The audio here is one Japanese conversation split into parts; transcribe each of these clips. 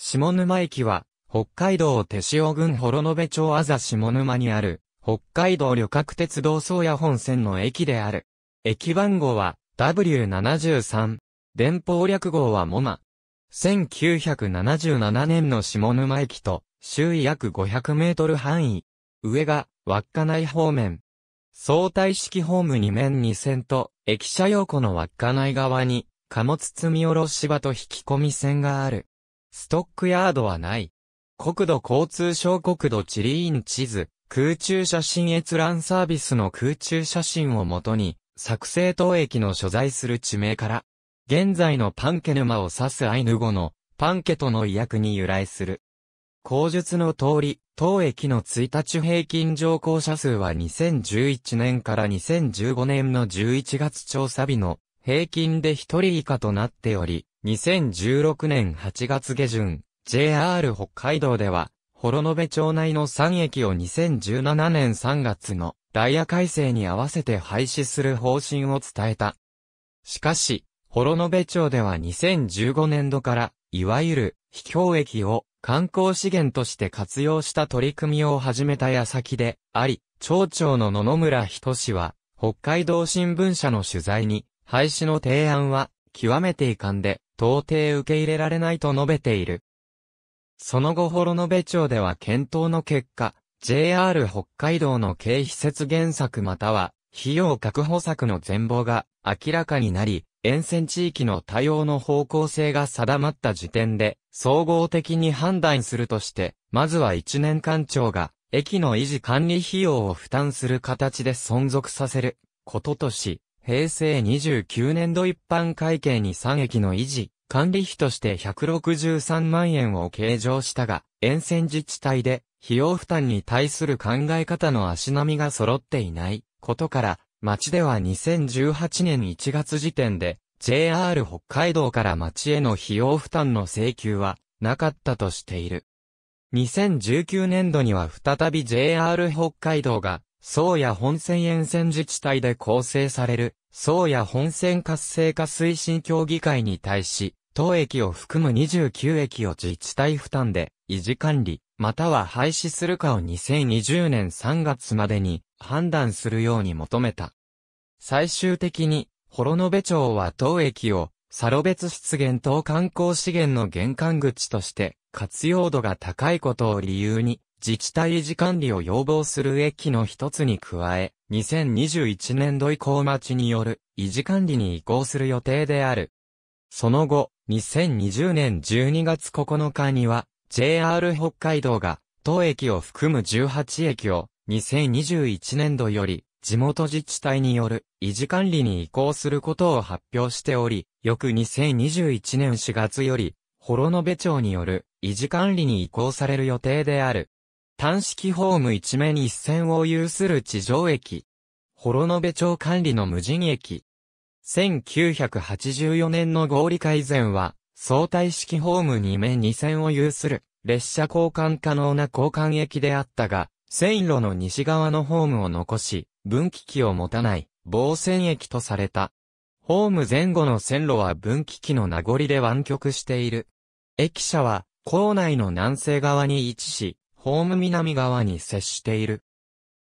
下沼駅は、北海道手塩郡幌延町あざ下沼にある、北海道旅客鉄道宗谷本線の駅である。駅番号は W73。電報略号はモマ。1977年の下沼駅と、周囲約500メートル範囲。上が、稚内方面。相対式ホーム2面2線と、駅舎用の稚内側に、貨物積み下ろし場と引き込み線がある。ストックヤードはない。国土交通省国土地理院地図、空中写真閲覧サービスの空中写真をもとに、作成当駅の所在する地名から、現在のパンケ沼を指すアイヌ語の、パンケとの意訳に由来する。口述の通り、当駅の1日平均乗降者数は2011年から2015年の11月調査日の平均で1人以下となっており、2016年8月下旬、JR 北海道では、幌延町内の3駅を2017年3月のダイヤ改正に合わせて廃止する方針を伝えた。しかし、幌延町では2015年度から、いわゆる、秘境駅を観光資源として活用した取り組みを始めた矢先で、あり、町長の野々村人氏は、北海道新聞社の取材に、廃止の提案は、極めて遺憾で、到底受け入れられないと述べている。その後幌延町では検討の結果、JR 北海道の経費節減策または、費用確保策の全貌が明らかになり、沿線地域の対応の方向性が定まった時点で、総合的に判断するとして、まずは1年間長が、駅の維持管理費用を負担する形で存続させる、こととし、平成29年度一般会計に3駅の維持、管理費として163万円を計上したが、沿線自治体で費用負担に対する考え方の足並みが揃っていないことから、町では2018年1月時点で、JR 北海道から町への費用負担の請求はなかったとしている。2019年度には再び JR 北海道が宗谷本線沿線自治体で構成される、宗谷本線活性化推進協議会に対し、当駅を含む29駅を自治体負担で維持管理、または廃止するかを2020年3月までに判断するように求めた。最終的に、幌延町は当駅を、サロ別出現等観光資源の玄関口として、活用度が高いことを理由に、自治体維持管理を要望する駅の一つに加え、2021年度以降町による維持管理に移行する予定である。その後、2020年12月9日には、JR 北海道が、当駅を含む18駅を、2021年度より、地元自治体による維持管理に移行することを発表しており、翌2021年4月より、幌延町による維持管理に移行される予定である。単式ホーム一面一線を有する地上駅。幌延町管理の無人駅。1984年の合理改善は、相対式ホーム2面2線を有する、列車交換可能な交換駅であったが、線路の西側のホームを残し、分岐器を持たない、防線駅とされた。ホーム前後の線路は分岐器の名残で湾曲している。駅舎は、構内の南西側に位置し、ホーム南側に接している。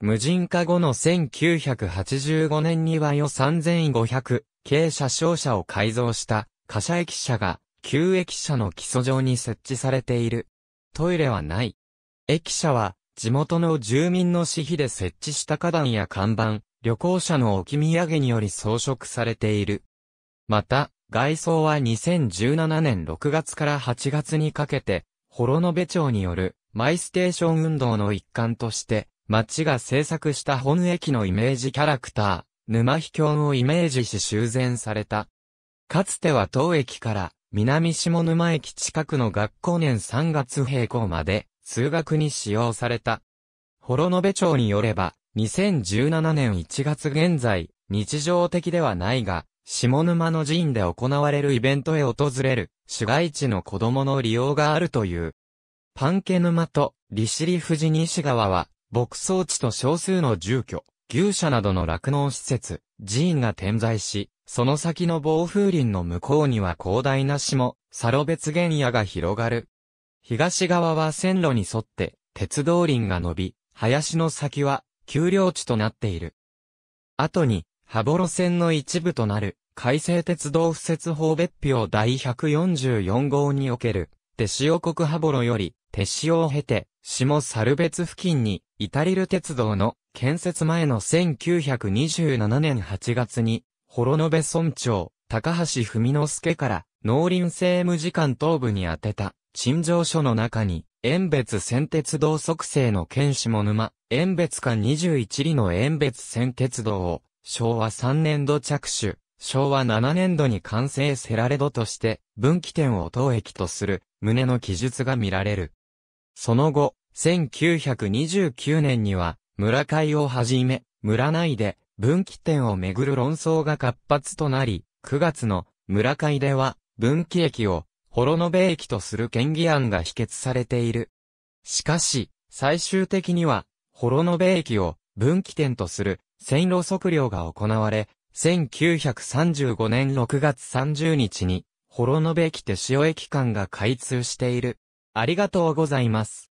無人化後の1985年にはよ3500系車掌車を改造した貨車駅舎が旧駅舎の基礎上に設置されている。トイレはない。駅舎は地元の住民の私費で設置した花壇や看板、旅行者の置き土産により装飾されている。また、外装は2017年6月から8月にかけて、幌延町によるマイステーション運動の一環として、町が制作した本駅のイメージキャラクター、沼秘境をイメージし修繕された。かつては当駅から南下沼駅近くの学校年3月閉校まで通学に使用された。幌延町によれば、2017年1月現在、日常的ではないが、下沼の寺院で行われるイベントへ訪れる、市街地の子供の利用があるという。パンケ沼と利尻富士西川は、牧草地と少数の住居、牛舎などの酪農施設、寺院が点在し、その先の防風林の向こうには広大な島、サロベツ原野が広がる。東側は線路に沿って、鉄道林が伸び、林の先は、丘陵地となっている。後に、羽幌線の一部となる、改正鉄道敷設法別表第144号における、手塩国羽幌より、手塩を経て、下猿別付近に、イタリル鉄道の建設前の1927年8月に、幌延村長、高橋文之助から農林政務次官東部に宛てた陳情書の中に、遠別線鉄道促成の県下沼、遠別間21里の遠別線鉄道を、昭和3年度着手、昭和7年度に完成せられどとして、分岐点を当駅とする、旨の記述が見られる。その後、1929年には、村会をはじめ、村内で分岐点をめぐる論争が活発となり、9月の村会では、分岐駅を、幌延駅とする県議案が否決されている。しかし、最終的には、幌延駅を分岐点とする線路測量が行われ、1935年6月30日に、幌延駅手塩駅間が開通している。ありがとうございます。